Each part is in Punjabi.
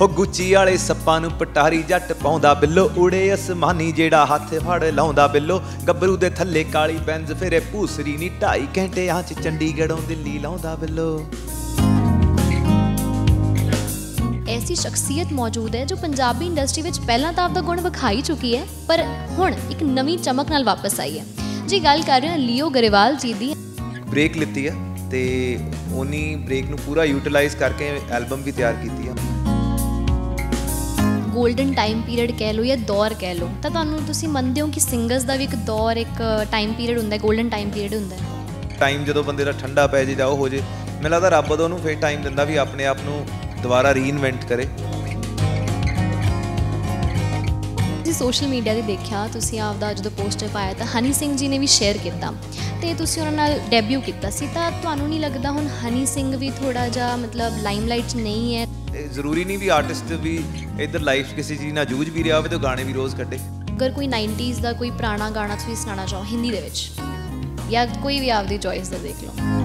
ਉਹ ਗੁੱਚੀ ਵਾਲੇ ਸੱਪਾਂ ਨੂੰ ਪਟਾਰੀ ਜੱਟ ਪਾਉਂਦਾ ਬਿੱਲੋ ਉੜੇ ਅਸਮਾਨੀ ਜਿਹੜਾ ਹੱਥ ਫੜ ਲਾਉਂਦਾ ਬਿੱਲੋ ਗੱਭਰੂ ਦੇ ਥੱਲੇ ਕਾਲੀ ਬੈਂਜ਼ ਫੇਰੇ ਭੂਸਰੀ ਨਹੀਂ ਢਾਈ ਘੰਟੇ ਆਂਚ ਚੰਡੀਗੜ੍ਹੋਂ ਦਿੱਲੀ ਲਾਉਂਦਾ ਬਿੱਲੋ ਐਸੀ ਸ਼ਖਸੀਅਤ ਮੌਜੂਦ ਹੈ ਜੋ ਪੰਜਾਬੀ ਇੰਡਸਟਰੀ ਵਿੱਚ ਪਹਿਲਾਂ ਤਾਂ ਆਪਦਾ ਗੁਣ ਵਿਖਾਈ ਚੁੱਕੀ ਹੈ ਪਰ ਹੁਣ ਇੱਕ ਨਵੀਂ ਚਮਕ ਨਾਲ ਵਾਪਸ ਆਈ ਹੈ ਜੀ ਗੱਲ ਕਰ ਰਹੇ ਹਾਂ ਲੀਓ ਗਰੇਵਾਲ ਜੀ ਦੀ ਬ੍ਰੇਕ ਲਿੱਤੀ ਹੈ ਤੇ ਉਨੀ ਬ੍ਰੇਕ ਨੂੰ ਪੂਰਾ ਯੂਟਿਲਾਈਜ਼ ਕਰਕੇ ਐਲਬਮ ਵੀ ਤਿਆਰ ਕੀਤੀ ਗੋਲਡਨ ਟਾਈਮ ਪੀਰੀਅਡ ਕਹਿ ਲਓ ਜਾਂ ਦੌਰ ਕਹਿ ਲਓ ਤਾਂ ਤੁਹਾਨੂੰ ਤੁਸੀਂ ਮੰਨਦੇ ਹੋ ਕਿ ਸਿੰਗਰਸ ਦਾ ਵੀ ਇੱਕ ਦੌਰ ਇੱਕ ਟਾਈਮ ਪੀਰੀਅਡ ਹੁੰਦਾ ਹੈ ਗੋਲਡਨ ਟਾਈਮ ਪੀਰੀਅਡ ਹੁੰਦਾ ਹੈ ਟਾਈਮ ਜਦੋਂ ਬੰਦੇ ਦਾ ਠੰਡਾ ਪੈ ਜੇ ਜਾਂ ਉਹ ਹੋ ਜੇ ਮੈਨੂੰ ਲੱਗਦਾ ਰੱਬ ਉਹਨੂੰ ਫੇਰ ਟਾਈਮ ਦਿੰਦਾ ਵੀ ਆਪਣੇ ਆਪ ਨੂੰ ਦੁਬਾਰਾ ਰੀਇਨਵੈਂਟ ਕਰੇ ਜੀ ਸੋਸ਼ਲ ਮੀਡੀਆ ਤੇ ਦੇਖਿਆ ਤੁਸੀਂ ਆਪਦਾ ਜਦੋਂ ਪੋਸਟਰ ਪਾਇਆ ਤਾਂ ਹਨੀ ਸਿੰਘ ਜੀ ਨੇ ਵੀ ਸ਼ੇਅਰ ਕੀਤਾ ਤੇ ਤੁਸੀਂ ਉਹਨਾਂ ਨਾਲ ਡੈਬਿਊ ਕੀਤਾ ਸੀ ਤਾਂ ਤੁਹਾਨੂੰ ਨਹੀਂ ਲੱਗਦਾ ਹੁਣ ਹਨੀ ਸਿੰਘ ਵੀ ਥੋੜਾ ਜਿਹਾ ਮਤਲਬ ਲਾਈਮਲਾਈਟ ਨਹੀਂ ਹੈ ਜ਼ਰੂਰੀ ਨਹੀਂ ਵੀ ਆਰਟਿਸਟ ਵੀ ਇਧਰ ਲਾਈਫ ਕਿਸੇ ਚੀਜ਼ ਨਾਲ ਜੂਝ ਵੀ ਰਿਹਾ ਹੋਵੇ ਤਾਂ ਗਾਣੇ ਵੀ ਰੋਜ਼ ਕੱਢੇ ਅਗਰ ਕੋਈ 90s ਦਾ ਕੋਈ ਪੁਰਾਣਾ ਗਾਣਾ ਤੁਸੀਂ ਸੁਣਾਉਣਾ ਚਾਹੋ ਹਿੰਦੀ ਦੇ ਵਿੱਚ ਜਾਂ ਕੋਈ ਵੀ ਆਪਦੀ ਚੋਇਸ ਦਾ ਦੇਖ ਲਓ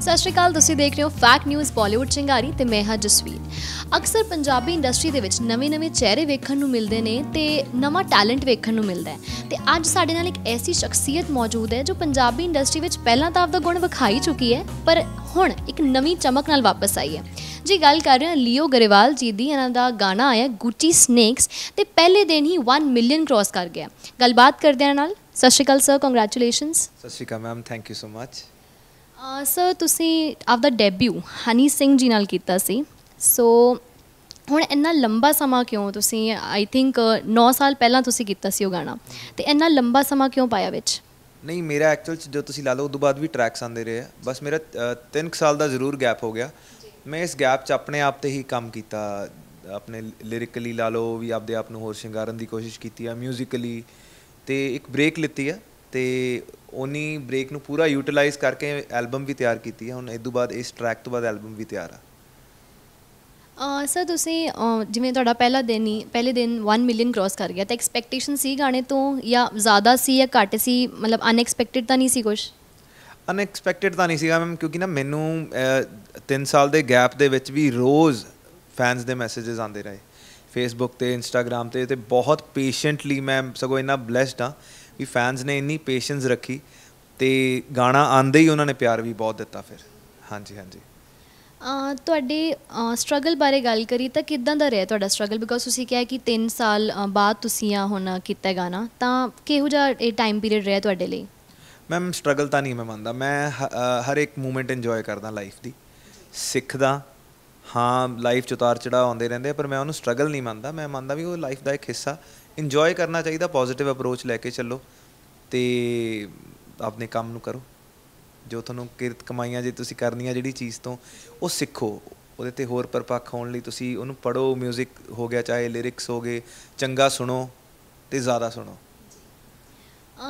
ਸਤਿ ਸ਼੍ਰੀ ਅਕਾਲ ਤੁਸੀਂ ਦੇਖ ਰਹੇ ਹੋ ਫੈਕਟ ਨਿਊਜ਼ ਬਾਲੀਵੁੱਡ ਚਿੰਗਾਰੀ ਤੇ ਮੈਂ ਹਾਂ ਜਸਵੀਰ ਅਕਸਰ ਪੰਜਾਬੀ ਇੰਡਸਟਰੀ ਦੇ ਵਿੱਚ ਨਵੇਂ-ਨਵੇਂ ਚਿਹਰੇ ਵੇਖਣ ਨੂੰ ਮਿਲਦੇ ਨੇ ਤੇ ਨਵਾਂ ਟੈਲੈਂਟ ਵੇਖਣ ਨੂੰ ਮਿਲਦਾ ਹੈ ਤੇ ਅੱਜ ਸਾਡੇ ਨਾਲ ਇੱਕ ਐਸੀ ਸ਼ਖਸੀਅਤ ਮੌਜੂਦ ਹੈ ਜੋ ਪੰਜਾਬੀ ਇੰਡਸਟਰੀ ਵਿੱਚ ਪਹਿਲਾਂ ਤਾਂ ਆਪਦਾ ਗੁਣ ਵਿਖਾਈ ਚੁੱਕੀ ਹੈ ਪਰ ਹੁਣ ਇੱਕ ਨਵੀਂ ਚਮਕ ਨਾਲ ਵਾਪਸ ਆਈ ਹੈ ਜੀ ਗੱਲ ਕਰ ਰਹੇ ਹਾਂ ਲਿਓ ਗਰੇਵਾਲ ਜੀ ਦੀ ਇਹਨਾਂ ਦਾ ਗਾਣਾ ਆਇਆ ਗੁੱਟੀ ਸਨੇਕਸ ਤੇ ਪਹਿਲੇ ਦਿਨ ਹੀ 1 ਮਿਲੀਅਨ ਕ੍ਰਾਸ ਕਰ ਗਿਆ ਗੱਲਬਾਤ ਕਰਦੇ ਹਾਂ ਨਾਲ ਸਤਿ ਸ਼੍ਰੀ ਅਕਾਲ ਸਰ ਕੰਗ੍ਰੈਚੁਲੇਸ਼ਨਸ ਸਤਿ ਸ਼੍ਰੀ ਅਕਾਲ ma'am thank you so much sir ਤੁਸੀਂ ਆਪਦਾ ਡੈਬਿਊ ਹਨੀ ਸਿੰਘ ਜੀ ਨਾਲ ਕੀਤਾ ਸੀ ਸੋ ਹੁਣ ਇੰਨਾ ਲੰਬਾ ਸਮਾਂ ਕਿਉਂ ਤੁਸੀਂ ਆਈ ਥਿੰਕ 9 ਸਾਲ ਪਹਿਲਾਂ ਤੁਸੀਂ ਕੀਤਾ ਸੀ ਉਹ ਗਾਣਾ ਤੇ ਇੰਨਾ ਲੰਬਾ ਸਮਾਂ ਕਿਉਂ ਪਾਇਆ ਵਿੱਚ ਨਹੀਂ ਮੇਰਾ ਐਕਚੁਅਲ ਚ ਜੋ ਤੁਸੀਂ ਲਾ ਲਓ ਤੋਂ ਬਾਅਦ ਵੀ ਟਰੈਕਸ ਆਂਦੇ ਰਹੇ ਬਸ ਮੇਰਾ 3 ਸਾਲ ਦਾ ਜ਼ਰੂਰ ਗੈਪ ਹੋ ਗਿਆ ਮੈਂ ਇਸ ਗੈਪ ਚ ਆਪਣੇ ਆਪ ਤੇ ਹੀ ਕੰਮ ਕੀਤਾ ਆਪਣੇ ਲਿਰਿਕਲੀ ਲਾ ਲਓ ਵੀ ਆਪਦੇ ਆਪ ਨੂੰ ਹੋਰ ਸ਼ਿੰਗਾਰਨ ਦੀ ਕੋਸ਼ਿਸ਼ ਕੀਤੀ ਆ ਮਿਊਜ਼ਿਕਲੀ ਤੇ ਇੱਕ ਬ੍ਰੇਕ ਲਿੱਤੀ ਆ ਤੇ ਉਨੀ ਬ੍ਰੇਕ ਨੂੰ ਪੂਰਾ ਯੂਟਿਲਾਈਜ਼ ਕਰਕੇ ਐਲਬਮ ਵੀ ਤਿਆਰ ਕੀਤੀ ਹੈ ਹੁਣ ਇਸ ਤੋਂ ਬਾਅਦ ਇਸ ਟਰੈਕ ਤੋਂ ਬਾਅਦ ਐਲਬਮ ਵੀ ਤਿਆਰ ਆ ਸਰ ਤੁਸੀਂ ਜਿਵੇਂ ਤੁਹਾਡਾ ਪਹਿਲਾ ਦਿਨ ਹੀ ਪਹਿਲੇ ਦਿਨ 1 ਮਿਲੀਅਨ ਕ੍ਰਾਸ ਕਰ ਗਿਆ ਤਾਂ ਐਕਸਪੈਕਟੇਸ਼ਨ ਸੀ ਗਾਣੇ ਤੋਂ ਜਾਂ ਜ਼ਿਆਦਾ ਸੀ ਜਾਂ ਘੱਟ ਸੀ ਮਤਲਬ ਅਨਐਕਸਪੈਕਟਿਡ ਤਾਂ ਨਹੀਂ ਸੀ ਕੁਝ ਅਨਐਕਸਪੈਕਟਿਡ ਤਾਂ ਨਹੀਂ ਸੀਗਾ ਮੈਮ ਕਿਉਂਕਿ ਨਾ ਮੈਨੂੰ 3 ਸਾਲ ਦੇ ਗੈਪ ਦੇ ਵਿੱਚ ਵੀ ਰੋਜ਼ ਫੈਨਸ ਦੇ ਮੈਸੇजेस ਆਉਂਦੇ ਰਹੇ ਫੇਸਬੁੱਕ ਤੇ ਇੰਸਟਾਗ੍ਰam ਤੇ ਤੇ ਬਹੁਤ ਪੇਸ਼ੈਂਟਲੀ ਮੈਂ ਸਗੋਂ ਇਨਾ ਬlesed ਆ ਵੀ ਫੈਨਸ ਨੇ ਇੰਨੀ ਪੇਸ਼ੈਂਸ ਰੱਖੀ ਤੇ ਗਾਣਾ ਆਂਦੇ ਹੀ ਉਹਨਾਂ ਨੇ ਪਿਆਰ ਵੀ ਬਹੁਤ ਦਿੱਤਾ ਫਿਰ ਹਾਂਜੀ ਹਾਂਜੀ ਤੁਹਾਡੇ ਸਟਰਗਲ ਬਾਰੇ ਗੱਲ ਕਰੀ ਤਾਂ ਕਿਦਾਂ ਦਾ ਰਿਹਾ ਤੁਹਾਡਾ ਸਟਰਗਲ ਬਿਕੋਜ਼ ਤੁਸੀਂ ਕਿਹਾ ਕਿ 3 ਸਾਲ ਬਾਅਦ ਤੁਸੀਂ ਆ ਹੁਣ ਕੀਤਾ ਗਾਣਾ ਤਾਂ ਕਿਹੋ ਜਿਹਾ ਇਹ ਟਾਈਮ ਪੀਰੀਅਡ ਰਿਹਾ ਤੁਹਾਡੇ ਲਈ ਮੈਮ ਸਟਰਗਲ ਤਾਂ ਨਹੀਂ ਮੈਂ ਮੰਨਦਾ ਮੈਂ ਹਰ ਇੱਕ ਮੂਮੈਂਟ ਇੰਜੋਏ ਕਰਦਾ ਲਾਈਫ ਦੀ ਸਿੱਖਦਾ ਹਾਂ ਲਾਈਫ ਚ ਉਤਾਰ ਚੜਾ ਆਉਂਦੇ ਰਹਿੰਦੇ ਪਰ ਮੈਂ ਉਹਨੂੰ ਸਟਰਗਲ ਨਹੀਂ ਮੰਨਦਾ ਮੈਂ ਮੰਨਦਾ ਵੀ ਉਹ ਲਾਈਫ ਦਾ ਇੱਕ ਹਿੱਸਾ ਇੰਜੋਏ ਕਰਨਾ ਚਾਹੀਦਾ ਪੋਜ਼ਿਟਿਵ ਅਪਰੋਚ ਲੈ ਕੇ ਚੱਲੋ ਤੇ ਆਪਣੇ ਕੰਮ ਨੂੰ ਕਰੋ ਜੋ ਤੁਹਾਨੂੰ ਕਿਰਤ ਕਮਾਈਆਂ ਜੇ ਤੁਸੀਂ ਕਰਨੀਆਂ ਜਿਹੜੀ ਚੀਜ਼ ਤੋਂ ਉਹ ਸਿੱਖੋ ਉਹਦੇ ਤੇ ਹੋਰ ਪਰਪੱਖ ਹੋਣ ਲਈ ਤੁਸੀਂ ਉਹਨੂੰ ਪੜੋ 뮤직 ਹੋ ਗਿਆ ਚਾਹੇ ਲਿਰਿਕਸ ਹੋ ਗਏ ਚੰਗਾ ਸੁਣੋ ਤੇ ਜ਼ਿਆਦਾ ਸੁਣੋ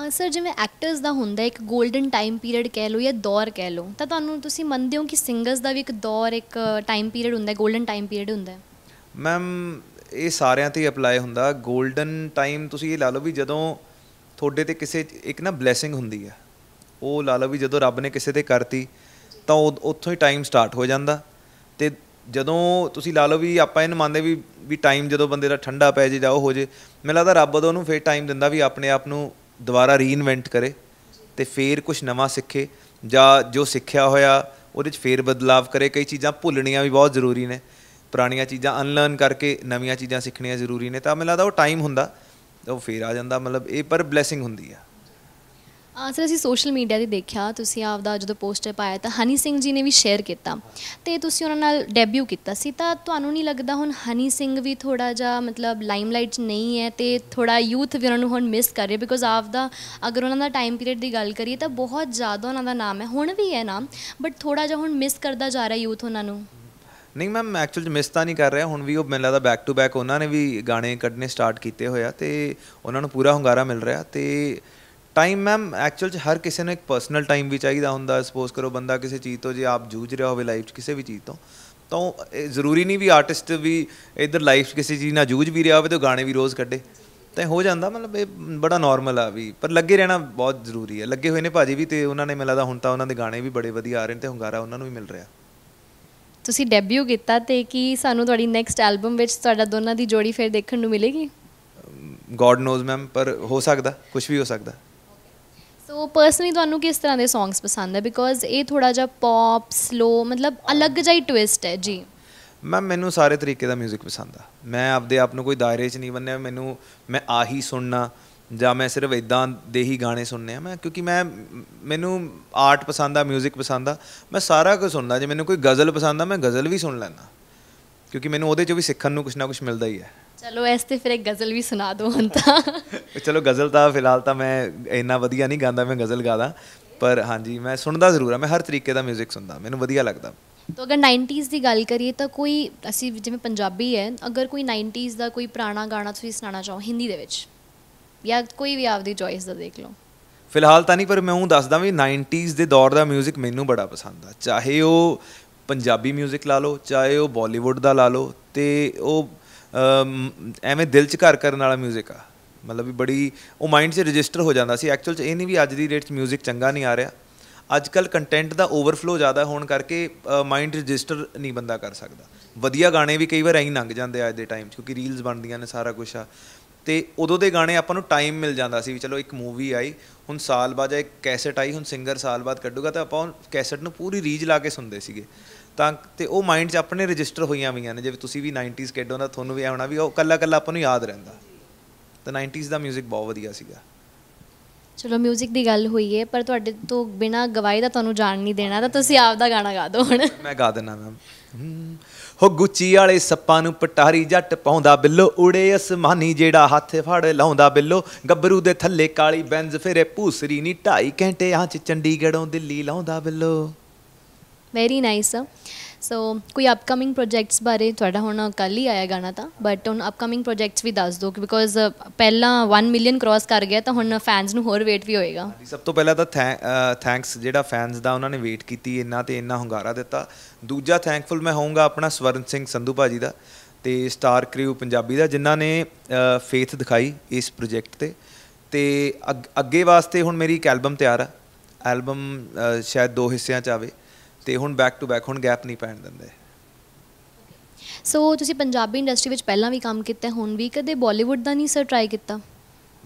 ਅ ਸਰ ਜਿਵੇਂ ਐਕਟਰਸ ਦਾ ਹੁੰਦਾ ਇੱਕ 골ਡਨ ਟਾਈਮ ਪੀਰੀਅਡ ਕਹਿ ਲਓ ਜਾਂ ਦੌਰ ਕਹਿ ਲਓ ਤਾਂ ਤੁਹਾਨੂੰ ਤੁਸੀਂ ਮੰਨਦੇ ਹੋ ਕਿ ਸਿੰਗਰਸ ਦਾ ਵੀ ਇੱਕ ਦੌਰ ਇੱਕ ਟਾਈਮ ਪੀਰੀਅਡ ਹੁੰਦਾ ਹੈ 골ਡਨ ਟਾਈਮ ਪੀਰੀਅਡ ਹੁੰਦਾ ਹੈ ਮੈਮ ਇਹ ਸਾਰਿਆਂ ਤੇ ਅਪਲਾਈ ਹੁੰਦਾ 골ਡਨ ਟਾਈਮ ਤੁਸੀਂ ਇਹ ਲਾ ਲਓ ਵੀ ਜਦੋਂ ਤੁਹਾਡੇ ਤੇ ਕਿਸੇ ਇੱਕ ਨਾ ਬਲੇਸਿੰਗ ਹੁੰਦੀ ਆ ਉਹ ਲਾ ਲਓ ਵੀ ਜਦੋਂ ਰੱਬ ਨੇ ਕਿਸੇ ਤੇ ਕਰਤੀ ਤਾਂ ਉੱਥੋਂ ਹੀ ਟਾਈਮ ਸਟਾਰਟ ਹੋ ਜਾਂਦਾ ਤੇ ਜਦੋਂ ਤੁਸੀਂ ਲਾ ਲਓ ਵੀ ਆਪਾਂ ਇਹਨੂੰ ਮੰਨਦੇ ਵੀ ਵੀ ਟਾਈਮ ਜਦੋਂ ਬੰਦੇ ਦਾ ਠੰਡਾ ਪੈ ਜੇ ਜਾਓ ਹੋ ਜੇ ਮੈਨੂੰ ਲੱਗਦਾ ਰੱਬ ਉਦੋਂ ਉਹਨੂੰ ਫੇਰ ਟਾਈਮ ਦਿੰਦਾ ਵੀ ਆਪਣੇ ਆਪ ਨੂੰ ਦੁਬਾਰਾ ਰੀਇਨਵੈਂਟ ਕਰੇ ਤੇ ਫੇਰ ਕੁਝ ਨਵਾਂ ਸਿੱਖੇ ਜਾਂ ਜੋ ਸਿੱਖਿਆ ਹੋਇਆ ਉਹਦੇ 'ਚ ਫੇਰ ਬਦਲਾਅ ਕਰੇ ਕਈ ਚੀਜ਼ਾਂ ਭੁੱਲਣੀਆਂ ਵੀ ਬਹੁਤ ਜ਼ਰੂਰੀ ਨੇ ਪੁਰਾਣੀਆਂ ਚੀਜ਼ਾਂ ਅਨਲਰਨ ਕਰਕੇ ਨਵੀਆਂ ਚੀਜ਼ਾਂ ਸਿੱਖਣੀਆਂ ਜ਼ਰੂਰੀ ਨੇ ਤਾਂ ਮੈਨੂੰ ਲੱਗਦਾ ਉਹ ਟਾਈਮ ਹੁੰਦਾ ਉਹ ਫੇਰ ਆ ਜਾਂਦਾ ਮਤਲਬ ਇਹ ਪਰ ਬਲੇਸਿੰਗ ਹੁੰਦੀ ਆ ਆ ਸਰ ਅਸੀਂ ਸੋਸ਼ਲ ਮੀਡੀਆ ਤੇ ਦੇਖਿਆ ਤੁਸੀਂ ਆਪ ਦਾ ਜਦੋਂ ਪੋਸਟਰ ਪਾਇਆ ਤਾਂ ਹਨੀ ਸਿੰਘ ਜੀ ਨੇ ਵੀ ਸ਼ੇਅਰ ਕੀਤਾ ਤੇ ਤੁਸੀਂ ਉਹਨਾਂ ਨਾਲ ਡੈਬਿਊ ਕੀਤਾ ਸੀ ਤਾਂ ਤੁਹਾਨੂੰ ਨਹੀਂ ਲੱਗਦਾ ਹੁਣ ਹਨੀ ਸਿੰਘ ਵੀ ਥੋੜਾ ਜਿਹਾ ਮਤਲਬ ਲਾਈਮਲਾਈਟ 'ਚ ਨਹੀਂ ਹੈ ਤੇ ਥੋੜਾ ਯੂਥ ਵੀ ਉਹਨਾਂ ਨੂੰ ਹੁਣ ਮਿਸ ਕਰ ਰਿਹਾ ਬਿਕੋਜ਼ ਆਪ ਦਾ ਅਗਰ ਉਹਨਾਂ ਦਾ ਟਾਈਮ ਪੀਰੀਅਡ ਦੀ ਗੱਲ ਕਰੀਏ ਤਾਂ ਬਹੁਤ ਜ਼ਿਆਦਾ ਉਹਨਾਂ ਦਾ ਨਾਮ ਹੈ ਹੁਣ ਵੀ ਹੈ ਨਾਮ ਬਟ ਥੋੜਾ ਜਿਹਾ ਹੁਣ ਮਿਸ ਕਰਦਾ ਜਾ ਰਿਹਾ ਯੂਥ ਉਹਨਾਂ ਨੂੰ ਨਹੀਂ ਮੈਮ ਐਕਚੁਅਲ ਚ ਮਿਸ ਤਾਂ ਨਹੀਂ ਕਰ ਰਿਹਾ ਹੁਣ ਵੀ ਉਹ ਮੈਨੂੰ ਲੱਗਦਾ ਬੈਕ ਟੂ ਬੈਕ ਉਹਨਾਂ ਨੇ ਵੀ ਗਾਣੇ ਕੱਢਨੇ ਸਟਾਰਟ ਕੀਤੇ ਹੋਇਆ ਤੇ ਉਹਨਾਂ ਨੂੰ ਪੂਰਾ ਹੰਗਾਰਾ ਮਿਲ ਰਿਹਾ ਤੇ ਟਾਈਮ ਮੈਮ ਐਕਚੁਅਲ ਚ ਹਰ ਕਿਸੇ ਨੂੰ ਇੱਕ ਪਰਸਨਲ ਟਾਈਮ ਵੀ ਚਾਹੀਦਾ ਹੁੰਦਾ ਸਪੋਜ਼ ਕਰੋ ਬੰਦਾ ਕਿਸੇ ਚੀਜ਼ ਤੋਂ ਜੇ ਆਪ ਜੂਝ ਰਿਹਾ ਹੋਵੇ ਲਾਈਫ ਚ ਕਿਸੇ ਵੀ ਚੀਜ਼ ਤੋਂ ਤਾਂ ਜ਼ਰੂਰੀ ਨਹੀਂ ਵੀ ਆਰਟਿਸਟ ਵੀ ਇਧਰ ਲਾਈਫ 'ਚ ਕਿਸੇ ਚੀਜ਼ ਨਾਲ ਜੂਝ ਵੀ ਰਿਹਾ ਹੋਵੇ ਤੇ ਗਾਣੇ ਵੀ ਰੋਜ਼ ਕੱਢੇ ਤੇ ਹੋ ਜਾਂਦਾ ਮਤਲਬ ਇਹ ਬੜਾ ਨਾਰਮਲ ਆ ਵੀ ਪਰ ਲੱਗੇ ਰਹਿਣਾ ਬਹੁਤ ਜ਼ਰੂਰੀ ਹੈ ਲੱਗੇ ਹੋਏ ਨੇ ਭਾਜੀ ਵੀ ਤੇ ਉਹਨਾਂ ਨੇ ਮੈਨੂੰ ਲੱਗਦਾ ਹੁਣ ਤਾਂ ਉਹਨਾਂ ਦੇ ਗਾਣੇ ਵੀ ਬੜੇ ਵਧੀਆ ਆ ਰਹੇ ਨੇ ਤੇ ਹੰਗਾਰਾ ਉਹਨਾਂ ਨੂੰ ਵੀ ਮਿਲ ਰਿਹਾ ਤੁਸੀਂ ਡੈਬਿਊ ਕੀਤਾ ਤੇ ਕੀ ਸਾਨੂੰ ਤੁਹਾਡੀ ਨੈਕਸਟ ਐਲਬਮ ਵਿੱਚ ਤੁਹਾਡਾ ਦੋਨਾਂ ਦੀ ਜੋੜੀ ਫੇਰ ਦੇਖਣ ਨੂੰ ਮਿਲੇਗੀ ਗੋਡ ਨੋਜ਼ ਮੈਮ ਪਰ ਹੋ ਸਕਦਾ ਕੁਝ ਵੀ ਹੋ ਸਕਦਾ ਸੋ ਪਰਸਨਲੀ ਤੁਹਾਨੂੰ ਕਿਸ ਤਰ੍ਹਾਂ ਦੇ ਸੌਂਗਸ ਪਸੰਦ ਹੈ ਬਿਕੋਜ਼ ਇਹ ਥੋੜਾ ਜਿਹਾ ਪੌਪ ਸਲੋ ਮਤਲਬ ਅਲੱਗ ਜਿਹਾ ਟਵਿਸਟ ਹੈ ਜੀ ਮੈਂ ਮੈਨੂੰ ਸਾਰੇ ਤਰੀਕੇ ਦਾ 뮤직 ਪਸੰਦ ਆ ਮੈਂ ਆਪਦੇ ਆਪ ਨੂੰ ਕੋਈ ਦਾਇਰੇ 'ਚ ਨਹੀਂ ਬੰਨਿਆ ਮੈਨੂੰ ਮੈਂ ਆਹੀ ਸੁਣਨਾ ਜਾਂ ਮੈਂ ਸਿਰਫ ਇਦਾਂ ਦੇ ਹੀ ਗਾਣੇ ਸੁਣਨੇ ਆ ਮੈਂ ਕਿਉਂਕਿ ਮੈਂ ਮੈਨੂੰ ਆਰਟ ਪਸੰਦ ਆ 뮤직 ਪਸੰਦ ਆ ਮੈਂ ਸਾਰਾ ਕੁਝ ਸੁਣਦਾ ਜੇ ਮੈਨੂੰ ਕੋਈ ਗਜ਼ਲ ਪਸੰਦ ਆ ਮੈਂ ਗਜ਼ਲ ਵੀ ਸੁਣ ਲੈਂਦਾ ਕਿਉਂਕਿ ਮੈਨੂੰ ਉਹਦੇ ਚੋਂ ਵੀ ਸਿੱਖਣ ਨੂੰ ਕੁਝ ਨਾ ਕੁਝ ਮਿਲਦਾ ਹੀ ਹੈ ਚਲੋ ਐਸ ਤੇ ਫਿਰ ਇੱਕ ਗਜ਼ਲ ਵੀ ਸੁਣਾ ਦਿਓ ਹੁਣ ਤਾਂ ਚਲੋ ਗਜ਼ਲ ਤਾਂ ਫਿਲਹਾਲ ਤਾਂ ਮੈਂ ਇੰਨਾ ਵਧੀਆ ਨਹੀਂ ਗਾਉਂਦਾ ਮੈਂ ਗਜ਼ਲ ਗਾਦਾ ਪਰ ਹਾਂਜੀ ਮੈਂ ਸੁਣਦਾ ਜ਼ਰੂਰ ਆ ਮੈਂ ਹਰ ਤਰੀਕੇ ਦਾ 뮤직 ਸੁਣਦਾ ਮੈਨੂੰ ਵਧੀਆ ਲੱਗਦਾ ਤੋ ਅਗਰ 90s ਦੀ ਗੱਲ ਕਰੀਏ ਤਾਂ ਕੋਈ ਅਸੀਂ ਜਿਵੇਂ ਪੰਜਾਬੀ ਹੈ ਅਗਰ ਕੋਈ 90s ਦਾ ਕੋਈ ਪੁਰਾਣਾ ਗਾਣਾ ਤੁਸੀਂ ਸੁਣਾਣਾ ਚਾਹੋ ਹਿੰਦੀ ਦੇ ਵਿੱਚ ਜਾਂ ਕੋਈ ਵੀ ਆਪਦੀ ਚੋਇਸ ਦਾ ਦੇਖ ਲਓ ਫਿਲਹਾਲ ਤਾਂ ਨਹੀਂ ਪਰ ਮੈਂ ਉਹ ਦੱਸਦਾ ਵੀ 90s ਦੇ ਦੌਰ ਦਾ 뮤직 ਮੈਨੂੰ ਬੜਾ ਪਸੰਦ ਆ ਚਾਹੇ ਉਹ ਪੰਜਾਬੀ 뮤직 ਲਾ ਲਓ ਚਾਹੇ ਉਹ ਬਾਲੀਵੁੱਡ ਦਾ ਲਾ ਲਓ ਤੇ ਉਹ ਐਵੇਂ ਦਿਲ ਚ ਘਰ ਕਰਨ ਵਾਲਾ 뮤직 ਆ ਮਤਲਬ ਵੀ ਬੜੀ ਉਹ ਮਾਈਂਡ 'ਚ ਰਜਿਸਟਰ ਹੋ ਜਾਂਦਾ ਸੀ ਐਕਚੁਅਲ 'ਚ ਇਹ ਨਹੀਂ ਵੀ ਅੱਜ ਦੀ ਰੇਟ 'ਚ 뮤직 ਚੰਗਾ ਨਹੀਂ ਆ ਰਿਹਾ ਅੱਜ ਕੱਲ ਕੰਟੈਂਟ ਦਾ ਓਵਰਫਲੋ ਜ਼ਿਆਦਾ ਹੋਣ ਕਰਕੇ ਮਾਈਂਡ ਰਜਿਸਟਰ ਨਹੀਂ ਬੰਦਾ ਕਰ ਸਕਦਾ ਵਧੀਆ ਗਾਣੇ ਵੀ ਕਈ ਵਾਰ ਐਂ ਲੰਘ ਜਾਂਦੇ ਆ ਅੱਜ ਦੇ ਟਾਈਮ 'ਚ ਕਿਉਂਕਿ ਰੀਲਸ ਬਣਦੀਆਂ ਨੇ ਸਾਰਾ ਕੁਝ ਆ ਤੇ ਉਦੋਂ ਦੇ ਗਾਣੇ ਆਪਾਂ ਨੂੰ ਟਾਈਮ ਮਿਲ ਜਾਂਦਾ ਸੀ ਵੀ ਚਲੋ ਇੱਕ ਮੂਵੀ ਆਈ ਹੁਣ ਸਾਲ ਬਾਅਦ ਇੱਕ ਕੈਸਟ ਆਈ ਹੁਣ ਸਿੰਗਰ ਸਾਲ ਬਾਅਦ ਕੱਢੂਗਾ ਤਾਂ ਆਪਾਂ ਕੈਸਟ ਨੂੰ ਪੂਰੀ ਰੀਜ ਲਾ ਕੇ ਸੁਣਦੇ ਸੀਗੇ ਤਾਂ ਤੇ ਉਹ ਮਾਈਂਡ 'ਚ ਆਪਣੇ ਰਜਿਸਟਰ ਹੋਈਆਂ ਵੀਆਂ ਨੇ ਜਿਵੇਂ ਤੁਸੀਂ ਵੀ 90s ਕਿਡ ਹੋ ਤੁਹਾਨੂੰ ਵੀ ਆਉਣਾ ਵੀ ਉਹ ਕੱਲਾ ਕੱਲਾ ਆਪਾਂ ਨੂੰ ਯਾਦ ਰਹਿੰਦਾ ਤਾਂ 90s ਦਾ 뮤직 ਬਹੁਤ ਵਧੀਆ ਸੀਗਾ ਚਲੋ 뮤직 ਦੀ ਗੱਲ ਹੋਈ ਏ ਪਰ ਤੁਹਾਡੇ ਤੋਂ ਬਿਨਾ ਗਵਾਈ ਦਾ ਤੁਹਾਨੂੰ ਜਾਣ ਨਹੀਂ ਦੇਣਾ ਤਾਂ ਤੁਸੀਂ ਆਪ ਦਾ ਗਾਣਾ ਗਾ ਦਿਓ ਹੁਣ ਮੈਂ ਗਾ ਦਿੰਨਾ ਮੈਮ ਹੋ ਗੁੱਚੀ ਵਾਲੇ ਸੱਪਾਂ ਨੂੰ ਪਟਾਰੀ ਜੱਟ ਪਾਉਂਦਾ ਬਿੱਲੋ ਉੜੇ ਅਸਮਾਨੀ ਜਿਹੜਾ ਹੱਥ ਫੜ ਲਾਉਂਦਾ ਬਿੱਲੋ ਗੱਬਰੂ ਦੇ ਥੱਲੇ ਕਾਲੀ ਬੈਂਜ਼ ਫਿਰੇ ਭੂਸਰੀ ਨਹੀਂ ਢਾਈ ਘੰਟੇ ਚ ਚੰਡੀਗੜ੍ਹੋਂ ਦਿੱਲੀ ਲਾਉਂਦਾ ਬਿੱਲੋ ਵੈਰੀ ਨਾਈਸ ਸਰ ਸੋ ਕੋਈ ਅਪਕਮਿੰਗ ਪ੍ਰੋਜੈਕਟਸ ਬਾਰੇ ਤੁਹਾਡਾ ਹੁਣ ਕੱਲ ਹੀ ਆਇਆ ਗਾਣਾ ਤਾਂ ਬਟ ਹੁਣ ਅਪਕਮਿੰਗ ਪ੍ਰੋਜੈਕਟਸ ਵੀ ਦੱਸ ਦਿਓ ਬਿਕੋਜ਼ ਪਹਿਲਾਂ 1 ਮਿਲੀਅਨ ਕ੍ਰਾਸ ਕਰ ਗਿਆ ਤਾਂ ਹੁਣ ਫੈਨਸ ਨੂੰ ਹੋਰ ਵੇਟ ਵੀ ਹੋਏਗਾ ਸਭ ਤੋਂ ਪਹਿਲਾਂ ਤਾਂ ਥੈਂਕਸ ਜਿਹੜਾ ਫੈਨਸ ਦਾ ਉਹਨਾਂ ਨੇ ਵੇਟ ਕੀਤੀ ਇੰਨਾ ਤੇ ਇੰਨਾ ਹੰਗਾਰਾ ਦਿੱਤਾ ਦੂਜਾ ਥੈਂਕਫੁਲ ਮੈਂ ਹੋਊਂਗਾ ਆਪਣਾ ਸਵਰਨ ਸਿੰਘ ਸੰਧੂ ਭਾਜੀ ਦਾ ਤੇ ਸਟਾਰ ਕ੍ਰਿਊ ਪੰਜਾਬੀ ਦਾ ਜਿਨ੍ਹਾਂ ਨੇ ਫੇਥ ਦਿਖਾਈ ਇਸ ਪ੍ਰੋਜੈਕਟ ਤੇ ਤੇ ਅੱਗੇ ਵਾਸਤੇ ਹੁਣ ਮੇਰੀ ਇੱਕ ਐਲਬਮ ਤਿਆਰ ਆ ਐਲਬਮ ਸ਼ਾਇਦ ਦੋ ਹਿੱਸਿਆਂ ਚ ਆਵੇ ਤੇ ਹੁਣ ਬੈਕ ਟੂ ਬੈਕ ਹੁਣ ਗੈਪ ਨਹੀਂ ਪੈਣ ਦਿੰਦੇ ਸੋ ਤੁਸੀਂ ਪੰਜਾਬੀ ਇੰਡਸਟਰੀ ਵਿੱਚ ਪਹਿਲਾਂ ਵੀ ਕੰਮ ਕੀਤਾ ਹੁਣ ਵੀ ਕਦੇ ਬਾਲੀਵੁੱਡ ਦਾ ਨਹੀਂ ਸਰ ਟਰਾਈ ਕੀਤਾ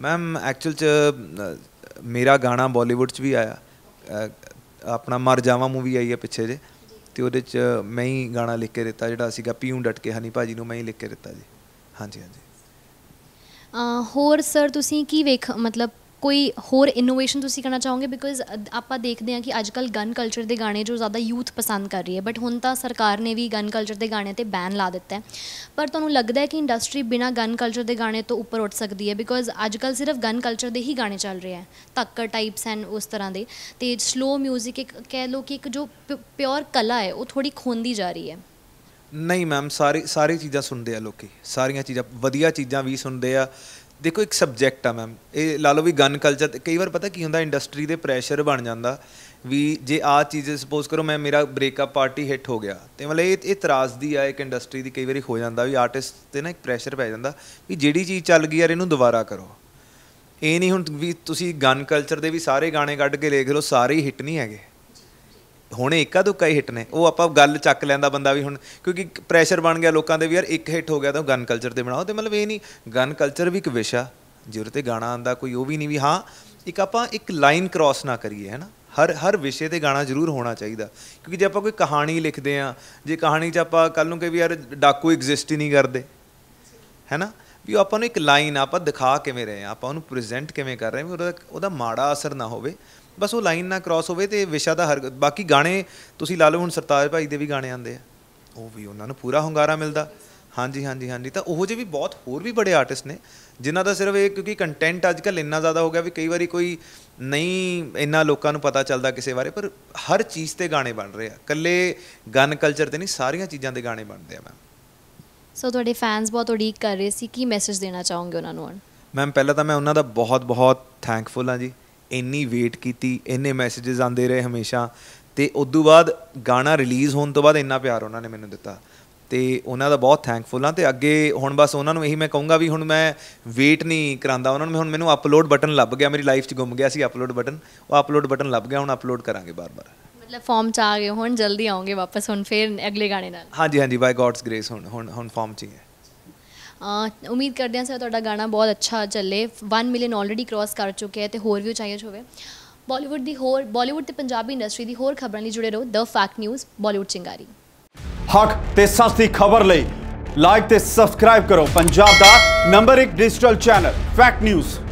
ਮੈਮ ਐਕਚੁਅਲ ਚ ਮੇਰਾ ਗਾਣਾ ਬਾਲੀਵੁੱਡ ਚ ਵੀ ਆਇਆ ਆਪਣਾ ਮਰ ਜਾਵਾ ਮੂਵੀ ਆਈ ਹੈ ਪਿੱਛੇ ਜੇ ਤੇ ਉਹਦੇ ਚ ਮੈਂ ਹੀ ਗਾਣਾ ਲਿਖ ਕੇ ਦਿੱਤਾ ਜਿਹੜਾ ਸੀਗਾ ਪੀਉਂ ਡਟ ਕੇ ਹਨੀ ਭਾਜੀ ਨੂੰ ਮੈਂ ਹੀ ਲਿਖ ਕੇ ਦਿੱਤਾ ਜੀ ਹਾਂਜੀ ਹਾਂਜੀ ਹੋਰ ਸਰ ਤੁਸੀਂ ਕੀ ਵੇਖ ਮਤਲਬ ਕੋਈ ਹੋਰ ਇਨੋਵੇਸ਼ਨ ਤੁਸੀਂ ਕਰਨਾ ਚਾਹੋਗੇ ਬਿਕੋਜ਼ ਆਪਾਂ ਦੇਖਦੇ ਹਾਂ ਕਿ ਅੱਜ ਕੱਲ ਗਨ ਕਲਚਰ ਦੇ ਗਾਣੇ ਜੋ ਜ਼ਿਆਦਾ ਯੂਥ ਪਸੰਦ ਕਰ ਰਹੀ ਹੈ ਬਟ ਹੁਣ ਤਾਂ ਸਰਕਾਰ ਨੇ ਵੀ ਗਨ ਕਲਚਰ ਦੇ ਗਾਣੇ ਤੇ ਬੈਨ ਲਾ ਦਿੱਤਾ ਹੈ ਪਰ ਤੁਹਾਨੂੰ ਲੱਗਦਾ ਹੈ ਕਿ ਇੰਡਸਟਰੀ ਬਿਨਾ ਗਨ ਕਲਚਰ ਦੇ ਗਾਣੇ ਤੋਂ ਉੱਪਰ ਉੱਠ ਸਕਦੀ ਹੈ ਬਿਕੋਜ਼ ਅੱਜ ਕੱਲ ਸਿਰਫ ਗਨ ਕਲਚਰ ਦੇ ਹੀ ਗਾਣੇ ਚੱਲ ਰਹੇ ਹੈ ਤੱਕਰ ਟਾਈਪਸ ਐਂਡ ਉਸ ਤਰ੍ਹਾਂ ਦੇ ਤੇ ਸਲੋ 뮤직 ਇੱਕ ਕਹਿ ਲੋ ਕਿ ਇੱਕ ਜੋ ਪਿਓਰ ਕਲਾ ਹੈ ਉਹ ਥੋੜੀ ਖੋਂਦੀ ਜਾ ਰਹੀ ਹੈ ਨਹੀਂ ਮੈਮ ਸਾਰੀ ਸਾਰੀ ਚੀਜ਼ਾਂ ਸੁਣਦੇ ਆ ਲੋਕੀ ਸਾਰੀਆਂ ਚੀਜ਼ਾਂ ਵਧੀਆ ਚੀਜ਼ਾਂ ਵੀ ਸੁਣਦੇ ਆ ਦੇਖੋ ਇੱਕ ਸਬਜੈਕਟ ਆ ਮੈਮ ਇਹ ਲਾ ਲਓ ਵੀ ਗਨ ਕਲਚਰ ਕਈ ਵਾਰ ਪਤਾ ਕੀ ਹੁੰਦਾ ਇੰਡਸਟਰੀ ਦੇ ਪ੍ਰੈਸ਼ਰ ਬਣ ਜਾਂਦਾ ਵੀ ਜੇ ਆ ਚੀਜ਼ ਸਪੋਜ਼ ਕਰੋ ਮੈਂ ਮੇਰਾ ਬ੍ਰੇਕਅਪ ਪਾਰਟੀ ਹਿੱਟ ਹੋ ਗਿਆ ਤੇ ਮਤਲਬ ਇਹ ਇਹ ਤਰਾਸਦੀ ਆ ਇੱਕ ਇੰਡਸਟਰੀ ਦੀ ਕਈ ਵਾਰੀ ਹੋ ਜਾਂਦਾ ਵੀ ਆਰਟਿਸਟ ਤੇ ਨਾ ਇੱਕ ਪ੍ਰੈਸ਼ਰ ਪੈ ਜਾਂਦਾ ਵੀ ਜਿਹੜੀ ਚੀਜ਼ ਚੱਲ ਗਈ ਯਾਰ ਇਹਨੂੰ ਦੁਬਾਰਾ ਕਰੋ ਇਹ ਨਹੀਂ ਹੁਣ ਵੀ ਤੁਸੀਂ ਗਨ ਕਲਚਰ ਦੇ ਵੀ ਸਾਰੇ ਗਾਣੇ ਕੱਢ ਕੇ ਦੇਖ ਲਓ ਸਾਰੇ ਹਿੱਟ ਨਹੀਂ ਹੈਗੇ ਹੁਣ ਇੱਕਾ ਦੁੱਕਾ ਹੀ ਹਿੱਟ ਨੇ ਉਹ ਆਪਾਂ ਗੱਲ ਚੱਕ ਲੈਂਦਾ ਬੰਦਾ ਵੀ ਹੁਣ ਕਿਉਂਕਿ ਪ੍ਰੈਸ਼ਰ ਬਣ ਗਿਆ ਲੋਕਾਂ ਦੇ ਵੀ ਯਾਰ ਇੱਕ ਹਿੱਟ ਹੋ ਗਿਆ ਤਾਂ ਗਨ ਕਲਚਰ ਤੇ ਬਣਾਓ ਤੇ ਮਤਲਬ ਇਹ ਨਹੀਂ ਗਨ ਕਲਚਰ ਵੀ ਇੱਕ ਵਿਸ਼ਾ ਜਿਹਦੇ ਤੇ ਗਾਣਾ ਆਂਦਾ ਕੋਈ ਉਹ ਵੀ ਨਹੀਂ ਵੀ ਹਾਂ ਇੱਕ ਆਪਾਂ ਇੱਕ ਲਾਈਨ ਕ੍ਰਾਸ ਨਾ ਕਰੀਏ ਹੈ ਨਾ ਹਰ ਹਰ ਵਿਸ਼ੇ ਤੇ ਗਾਣਾ ਜ਼ਰੂਰ ਹੋਣਾ ਚਾਹੀਦਾ ਕਿਉਂਕਿ ਜੇ ਆਪਾਂ ਕੋਈ ਕਹਾਣੀ ਲਿਖਦੇ ਆ ਜੇ ਕਹਾਣੀ 'ਚ ਆਪਾਂ ਕੱਲ ਨੂੰ ਕਿ ਵੀ ਯਾਰ ਡਾਕੂ ਐਗਜ਼ਿਸਟ ਹੀ ਨਹੀਂ ਕਰਦੇ ਹੈ ਨਾ ਵੀ ਆਪਾਂ ਨੂੰ ਇੱਕ ਲਾਈਨ ਆਪਾਂ ਦਿਖਾ ਕਿਵੇਂ ਰਹੇ ਆ ਆਪਾਂ ਉਹਨੂੰ ਪ੍ਰੈਜ਼ੈਂਟ ਕਿਵੇਂ ਕਰ ਰਹੇ ਆ ਵੀ ਉਹਦਾ ਉਹਦਾ ਮਾੜਾ ਅਸਰ ਨਾ ਹੋਵੇ ਬਸ ਉਹ ਲਾਈਨ ਨਾ ਕ੍ਰਾਸ ਹੋਵੇ ਤੇ ਵਿਸ਼ਾ ਦਾ ਹਰ ਬਾਕੀ ਗਾਣੇ ਤੁਸੀਂ ਲਾ ਲਓ ਹੁਣ ਸਰਤਾਜ ਭਾਈ ਦੇ ਵੀ ਗਾਣੇ ਆਉਂਦੇ ਆ ਉਹ ਵੀ ਉਹਨਾਂ ਨੂੰ ਪੂਰਾ ਹੰਗਾਰਾ ਮਿਲਦਾ ਹਾਂਜੀ ਹਾਂਜੀ ਹਾਂਜੀ ਤਾਂ ਉਹੋ ਜਿਹੇ ਵੀ ਬਹੁਤ ਹੋਰ ਵੀ ਬੜੇ ਆਰਟਿਸਟ ਨੇ ਜਿਨ੍ਹਾਂ ਦਾ ਸਿਰਫ ਇਹ ਕਿਉਂਕਿ ਕੰਟੈਂਟ ਅੱਜ ਕੱਲ ਇੰਨਾ ਜ਼ਿਆਦਾ ਹੋ ਗਿਆ ਵੀ ਕਈ ਵਾਰੀ ਕੋਈ ਨਹੀਂ ਇੰਨਾ ਲੋਕਾਂ ਨੂੰ ਪਤਾ ਚੱਲਦਾ ਕਿਸੇ ਬਾਰੇ ਪਰ ਹਰ ਚੀਜ਼ ਤੇ ਗਾਣੇ ਬਣ ਰਹੇ ਆ ਕੱਲੇ ਗਨ ਕਲਚਰ ਤੇ ਨਹੀਂ ਸਾਰੀਆਂ ਚੀਜ਼ਾਂ ਦੇ ਗਾਣੇ ਬਣਦੇ ਆ ਮੈਮ ਸੋ ਤੁਹਾਡੇ ਫੈਨਸ ਬਹੁਤ ਉਡੀਕ ਕਰ ਰਹੇ ਸੀ ਕੀ ਮੈਸੇਜ ਦੇਣਾ ਚਾਹੋਗੇ ਉਹਨਾਂ ਨੂੰ ਮੈਮ ਪਹਿਲਾਂ ਤਾਂ ਮੈਂ ਉਹਨਾਂ ਦਾ ਬਹੁਤ ਬਹੁਤ ਥੈਂਕਫੁਲ ਹਾਂ ਜੀ ਇੰਨੀ ਵੇਟ ਕੀਤੀ ਇੰਨੇ ਮੈਸੇजेस ਆਉਂਦੇ ਰਹੇ ਹਮੇਸ਼ਾ ਤੇ ਉਸ ਤੋਂ ਬਾਅਦ ਗਾਣਾ ਰਿਲੀਜ਼ ਹੋਣ ਤੋਂ ਬਾਅਦ ਇੰਨਾ ਪਿਆਰ ਉਹਨਾਂ ਨੇ ਮੈਨੂੰ ਦਿੱਤਾ ਤੇ ਉਹਨਾਂ ਦਾ ਬਹੁਤ ਥੈਂਕਫੁਲ ਹਾਂ ਤੇ ਅੱਗੇ ਹੁਣ ਬਸ ਉਹਨਾਂ ਨੂੰ ਇਹੀ ਮੈਂ ਕਹੂੰਗਾ ਵੀ ਹੁਣ ਮੈਂ ਵੇਟ ਨਹੀਂ ਕਰਾਂਦਾ ਉਹਨਾਂ ਨੂੰ ਹੁਣ ਮੈਨੂੰ ਅਪਲੋਡ ਬਟਨ ਲੱਭ ਗਿਆ ਮੇਰੀ ਲਾਈਫ 'ਚ ਗੁੰਮ ਗਿਆ ਸੀ ਅਪਲੋਡ ਬਟਨ ਉਹ ਅਪਲੋਡ ਬਟਨ ਲੱਭ ਗਿਆ ਹੁਣ ਅਪਲੋਡ ਕਰਾਂਗੇ ਬਾਰ-ਬਾਰ ਮਤਲਬ ਫਾਰਮ 'ਚ ਆ ਗਏ ਹੁਣ ਜਲਦੀ ਆਉਂਗੇ ਵਾਪਸ ਹੁਣ ਫੇਰ ਅਗਲੇ ਗਾਣੇ ਨਾਲ ਹਾਂਜੀ ਹਾਂਜੀ ਬਾਈ ਗॉड्स ਗ੍ਰੇਸ ਹੁਣ ਹੁਣ ਹੁਣ ਫਾਰਮ 'ਚ ਹੀ ਹੈ ਉਮੀਦ ਕਰਦੇ ਹਾਂ ਸਰ ਤੁਹਾਡਾ ਗਾਣਾ ਬਹੁਤ ਅੱਛਾ ਚੱਲੇ 1 ਮਿਲੀਅਨ ਆਲਰੇਡੀ ਕ੍ਰਾਸ ਕਰ ਚੁੱਕਿਆ ਹੈ ਤੇ ਹੋਰ ਵੀ ਚਾਹੀਏ ਹੋਵੇ ਬਾਲੀਵੁੱਡ ਦੀ ਹੋਰ ਬਾਲੀਵੁੱਡ ਤੇ ਪੰਜਾਬੀ ਇੰਡਸਟਰੀ ਦੀ ਹੋਰ ਖਬਰਾਂ ਲਈ ਜੁੜੇ ਰਹੋ ਦ ਫੈਕਟ ਨਿਊਜ਼ ਬਾਲੀਵੁੱਡ ਚਿੰਗਾਰੀ ਹੱਕ ਤੇ ਸੱਚ ਦੀ ਖਬਰ ਲਈ ਲਾਈਕ ਤੇ ਸਬਸਕ੍ਰਾਈਬ ਕਰੋ ਪੰਜਾਬ ਦਾ number 1 digital channel fact news